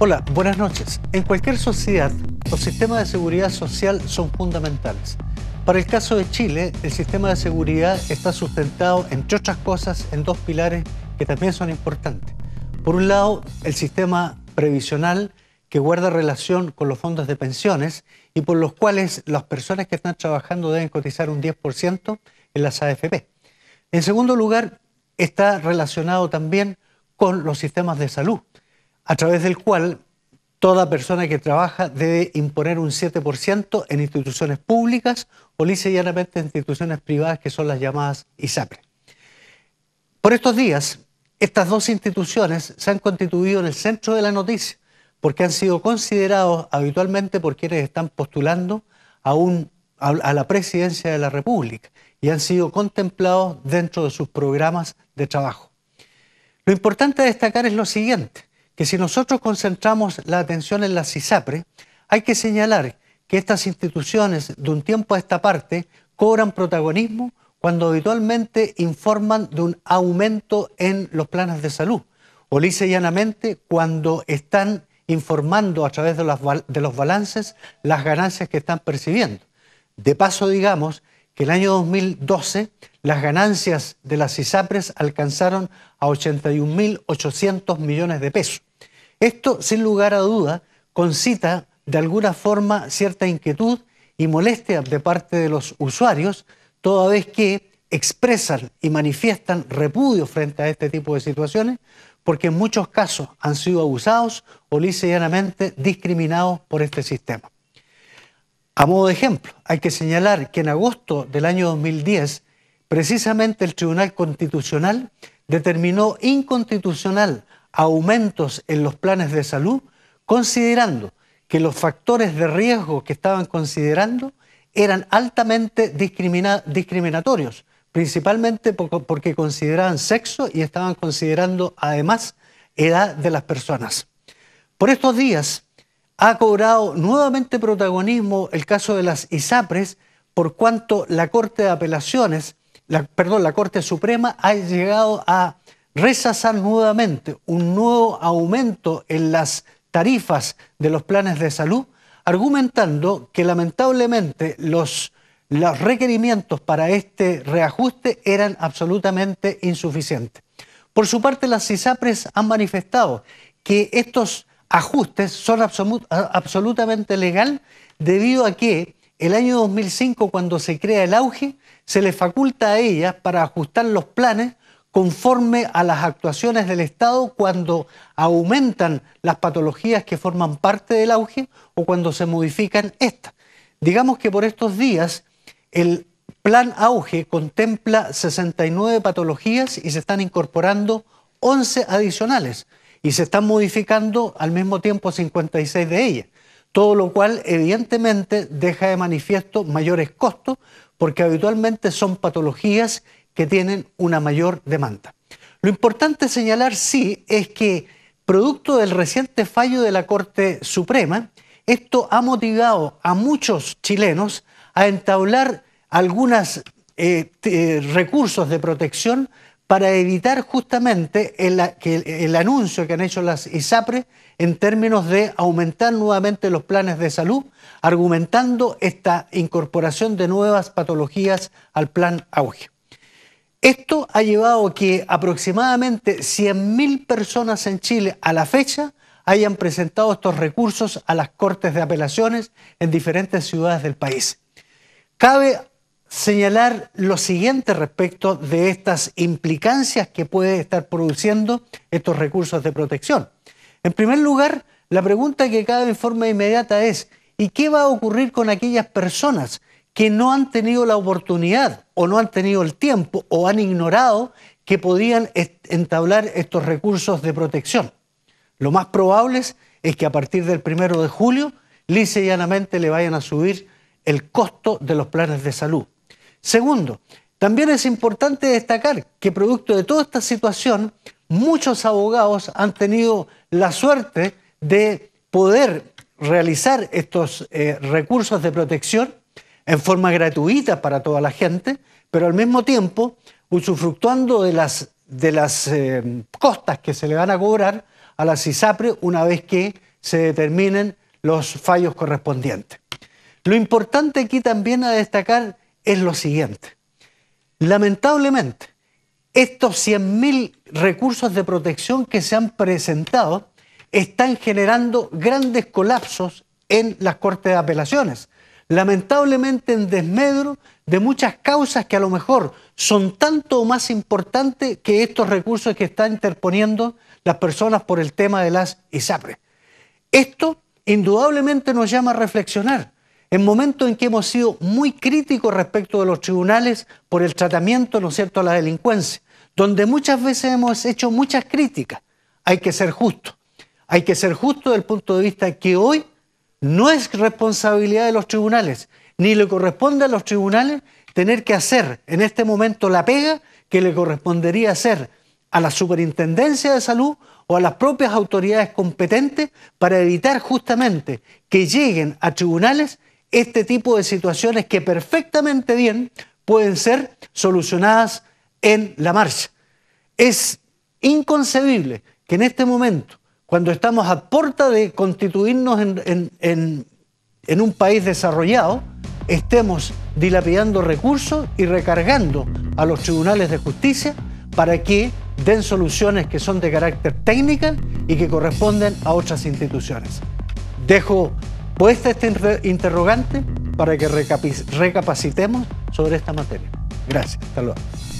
Hola, buenas noches. En cualquier sociedad, los sistemas de seguridad social son fundamentales. Para el caso de Chile, el sistema de seguridad está sustentado, entre otras cosas, en dos pilares que también son importantes. Por un lado, el sistema previsional, que guarda relación con los fondos de pensiones y por los cuales las personas que están trabajando deben cotizar un 10% en las AFP. En segundo lugar, está relacionado también con los sistemas de salud, a través del cual toda persona que trabaja debe imponer un 7% en instituciones públicas o lisa llanamente en instituciones privadas que son las llamadas ISAPRE. Por estos días, estas dos instituciones se han constituido en el centro de la noticia porque han sido considerados habitualmente por quienes están postulando a, a la presidencia de la República y han sido contemplados dentro de sus programas de trabajo. Lo importante a destacar es lo siguiente que si nosotros concentramos la atención en las CISAPRE, hay que señalar que estas instituciones de un tiempo a esta parte cobran protagonismo cuando habitualmente informan de un aumento en los planes de salud, o lice llanamente cuando están informando a través de, los balances las ganancias que están percibiendo. De paso, digamos que el año 2012 las ganancias de las ISAPRES alcanzaron a 81.800 millones de pesos. Esto, sin lugar a duda, concita de alguna forma cierta inquietud y molestia de parte de los usuarios, toda vez que expresan y manifiestan repudio frente a este tipo de situaciones, porque en muchos casos han sido abusados o lisa llanamente discriminados por este sistema. A modo de ejemplo, hay que señalar que en agosto del año 2010, precisamente el Tribunal Constitucional determinó inconstitucional aumentos en los planes de salud, considerando que los factores de riesgo que estaban considerando eran altamente discriminatorios, principalmente porque consideraban sexo y estaban considerando además edad de las personas. Por estos días ha cobrado nuevamente protagonismo el caso de las ISAPRES, por cuanto la Corte de Apelaciones, perdón, la Corte Suprema ha llegado a rechazar nuevamente un nuevo aumento en las tarifas de los planes de salud, argumentando que lamentablemente los, los requerimientos para este reajuste eran absolutamente insuficientes. Por su parte, las CISAPRES han manifestado que estos ajustes son absolutamente legal debido a que el año 2005, cuando se crea el auge, se le faculta a ellas para ajustar los planes conforme a las actuaciones del Estado cuando aumentan las patologías que forman parte del auge o cuando se modifican estas. Digamos que por estos días el plan auge contempla 69 patologías y se están incorporando 11 adicionales y se están modificando al mismo tiempo 56 de ellas, todo lo cual evidentemente deja de manifiesto mayores costos porque habitualmente son patologías que tienen una mayor demanda. Lo importante señalar, sí, es que producto del reciente fallo de la Corte Suprema, esto ha motivado a muchos chilenos a entablar algunos eh, eh, recursos de protección para evitar justamente el, el, anuncio que han hecho las ISAPRE en términos de aumentar nuevamente los planes de salud, argumentando esta incorporación de nuevas patologías al plan auge. Esto ha llevado a que aproximadamente 100.000 personas en Chile a la fecha hayan presentado estos recursos a las Cortes de Apelaciones en diferentes ciudades del país. Cabe señalar lo siguiente respecto de estas implicancias que puede estar produciendo estos recursos de protección. En primer lugar, la pregunta que cabe en forma inmediata es, ¿y qué va a ocurrir con aquellas personas que no han tenido la oportunidad o no han tenido el tiempo o han ignorado que podían entablar estos recursos de protección. Lo más probable es que a partir del primero de julio, lice le vayan a subir el costo de los planes de salud. Segundo, también es importante destacar que producto de toda esta situación, muchos abogados han tenido la suerte de poder realizar estos eh, recursos de protección en forma gratuita para toda la gente, pero al mismo tiempo usufructuando de las, de las eh, costas que se le van a cobrar a la CISAPRE una vez que se determinen los fallos correspondientes. Lo importante aquí también a destacar es lo siguiente. Lamentablemente, estos 100.000 recursos de protección que se han presentado están generando grandes colapsos en las Cortes de Apelaciones lamentablemente en desmedro de muchas causas que a lo mejor son tanto o más importantes que estos recursos que están interponiendo las personas por el tema de las ISAPRE. Esto indudablemente nos llama a reflexionar en momentos en que hemos sido muy críticos respecto de los tribunales por el tratamiento, ¿no es cierto?, a la delincuencia, donde muchas veces hemos hecho muchas críticas. Hay que ser justo. Hay que ser justo desde el punto de vista que hoy no es responsabilidad de los tribunales, ni le corresponde a los tribunales tener que hacer en este momento la pega que le correspondería hacer a la Superintendencia de Salud o a las propias autoridades competentes para evitar justamente que lleguen a tribunales este tipo de situaciones que perfectamente bien pueden ser solucionadas en la marcha. Es inconcebible que en este momento cuando estamos a puerta de constituirnos en, un país desarrollado, estemos dilapidando recursos y recargando a los tribunales de justicia para que den soluciones que son de carácter técnico y que corresponden a otras instituciones. Dejo puesta este interrogante para que recapacitemos sobre esta materia. Gracias. Hasta luego.